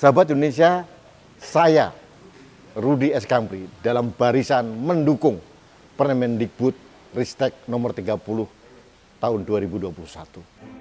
Sahabat Indonesia, saya Rudi S. dalam barisan mendukung Permendikbud Ristek nomor 30 tahun 2021.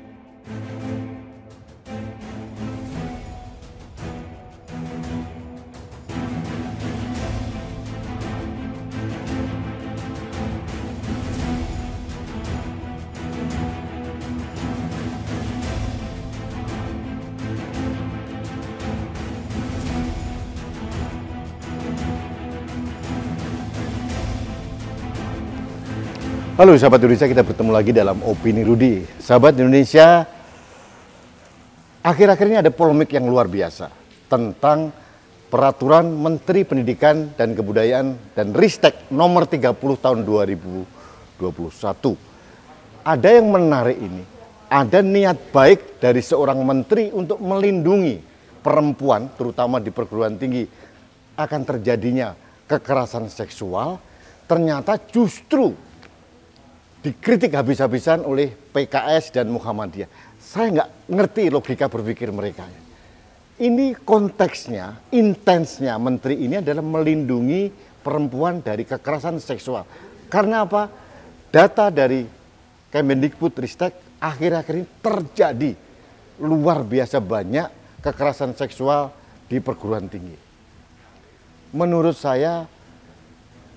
Halo sahabat Indonesia, kita bertemu lagi dalam Opini Rudi. Sahabat Indonesia, akhir-akhir ini ada polemik yang luar biasa tentang peraturan Menteri Pendidikan dan Kebudayaan dan Ristek nomor 30 tahun 2021. Ada yang menarik ini, ada niat baik dari seorang menteri untuk melindungi perempuan terutama di perguruan tinggi akan terjadinya kekerasan seksual ternyata justru dikritik habis-habisan oleh PKS dan Muhammadiyah. Saya nggak ngerti logika berpikir mereka. Ini konteksnya, intensnya menteri ini adalah melindungi perempuan dari kekerasan seksual. Karena apa? Data dari Kemendikbud Ristek akhir-akhir ini terjadi luar biasa banyak kekerasan seksual di perguruan tinggi. Menurut saya,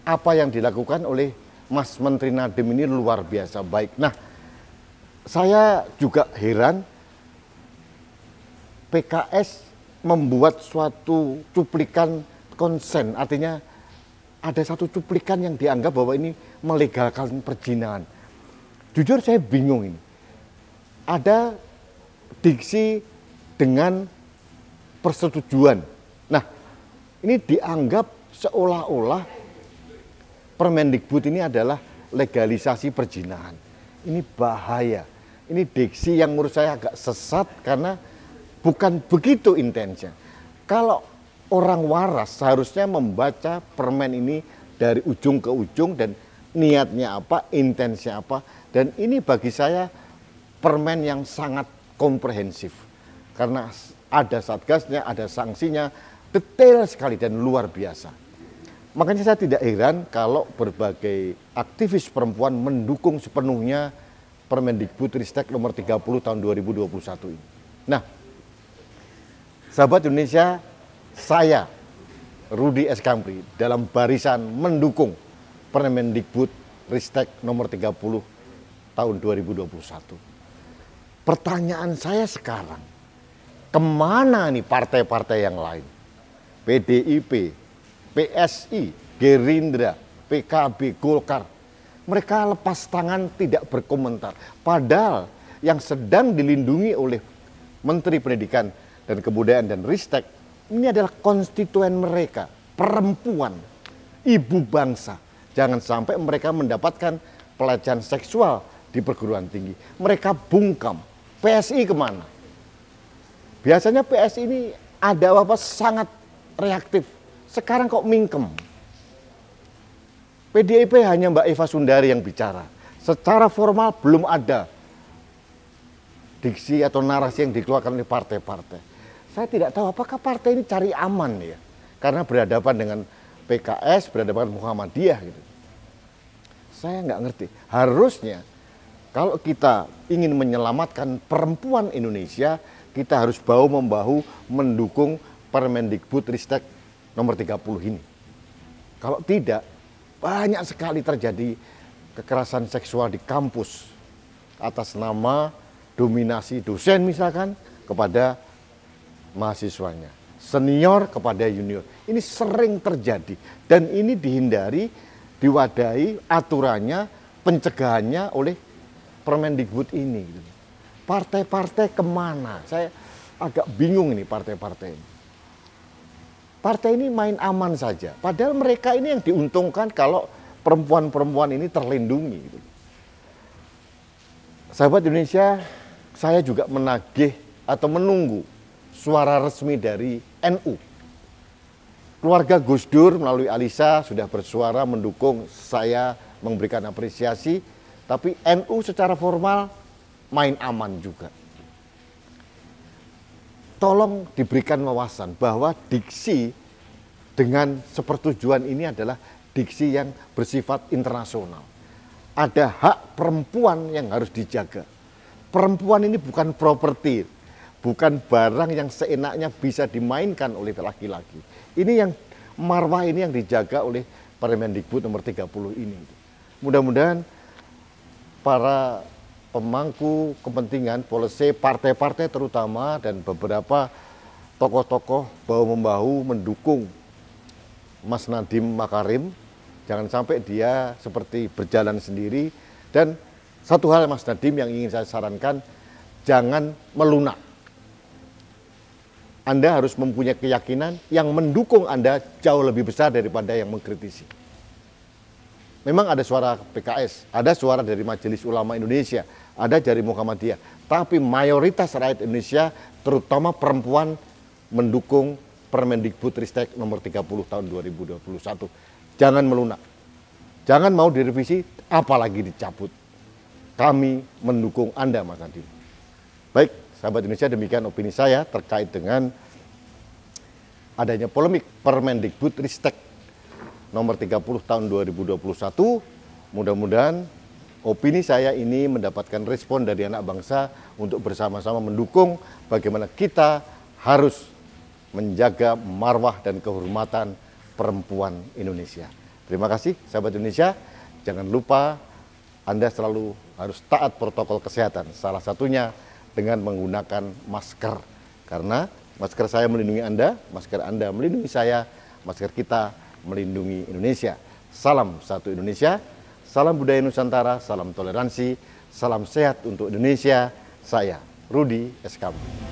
apa yang dilakukan oleh Mas Menteri Nadiem ini luar biasa baik. Nah, saya juga heran PKS membuat suatu cuplikan konsen, artinya ada satu cuplikan yang dianggap bahwa ini melegalkan perjinaan. Jujur saya bingung ini. Ada diksi dengan persetujuan. Nah, ini dianggap seolah-olah Permendikbud ini adalah legalisasi perjinahan. Ini bahaya. Ini diksi yang menurut saya agak sesat karena bukan begitu intensnya. Kalau orang waras seharusnya membaca permen ini dari ujung ke ujung dan niatnya apa, intensnya apa. Dan ini bagi saya permen yang sangat komprehensif. Karena ada satgasnya, ada sanksinya, detail sekali dan luar biasa. Makanya saya tidak heran kalau berbagai aktivis perempuan mendukung sepenuhnya Permendikbud Ristek nomor 30 tahun 2021 ini. Nah, sahabat Indonesia, saya Rudi S. Kampri dalam barisan mendukung Permendikbud Ristek nomor 30 tahun 2021. Pertanyaan saya sekarang, kemana nih partai-partai yang lain? PDIP, PSI, Gerindra, PKB, Golkar. Mereka lepas tangan tidak berkomentar. Padahal yang sedang dilindungi oleh Menteri Pendidikan dan Kebudayaan dan Ristek ini adalah konstituen mereka, perempuan, ibu bangsa. Jangan sampai mereka mendapatkan pelecehan seksual di perguruan tinggi. Mereka bungkam. PSI kemana? Biasanya PSI ini ada apa-apa sangat reaktif sekarang kok mingkem. PDIP hanya Mbak Eva Sundari yang bicara. Secara formal belum ada diksi atau narasi yang dikeluarkan oleh partai-partai. Saya tidak tahu apakah partai ini cari aman ya. Karena berhadapan dengan PKS, berhadapan dengan Muhammadiyah gitu. Saya nggak ngerti. Harusnya kalau kita ingin menyelamatkan perempuan Indonesia, kita harus bau membahu mendukung Permendikbud Ristek nomor 30 ini. Kalau tidak, banyak sekali terjadi kekerasan seksual di kampus atas nama dominasi dosen misalkan kepada mahasiswanya, senior kepada junior. Ini sering terjadi dan ini dihindari, diwadai aturannya, pencegahannya oleh Permendikbud ini. Partai-partai kemana? Saya agak bingung ini partai-partai ini partai ini main aman saja. Padahal mereka ini yang diuntungkan kalau perempuan-perempuan ini terlindungi. Sahabat Indonesia, saya juga menagih atau menunggu suara resmi dari NU. Keluarga Gus Dur melalui Alisa sudah bersuara mendukung saya memberikan apresiasi, tapi NU secara formal main aman juga tolong diberikan wawasan bahwa diksi dengan sepertujuan ini adalah diksi yang bersifat internasional. Ada hak perempuan yang harus dijaga. Perempuan ini bukan properti, bukan barang yang seenaknya bisa dimainkan oleh laki-laki. Ini yang marwah ini yang dijaga oleh Permendikbud nomor 30 ini. Mudah-mudahan para pemangku kepentingan polisi partai-partai terutama dan beberapa tokoh-tokoh bahu-membahu mendukung Mas Nadiem Makarim jangan sampai dia seperti berjalan sendiri dan satu hal Mas Nadiem yang ingin saya sarankan jangan melunak anda harus mempunyai keyakinan yang mendukung Anda jauh lebih besar daripada yang mengkritisi. Memang ada suara PKS, ada suara dari Majelis Ulama Indonesia, ada jari Muhammadiyah. Tapi mayoritas rakyat Indonesia, terutama perempuan, mendukung Permendikbud Ristek nomor 30 tahun 2021. Jangan melunak. Jangan mau direvisi, apalagi dicabut. Kami mendukung Anda, Mas Andi. Baik, sahabat Indonesia, demikian opini saya terkait dengan adanya polemik Permendikbud Ristek nomor 30 tahun 2021. Mudah-mudahan opini saya ini mendapatkan respon dari anak bangsa untuk bersama-sama mendukung bagaimana kita harus menjaga marwah dan kehormatan perempuan Indonesia. Terima kasih sahabat Indonesia. Jangan lupa Anda selalu harus taat protokol kesehatan. Salah satunya dengan menggunakan masker. Karena masker saya melindungi Anda, masker Anda melindungi saya, masker kita melindungi Indonesia. Salam satu Indonesia. Salam budaya Nusantara, salam toleransi, salam sehat untuk Indonesia. Saya Rudi Eskamu.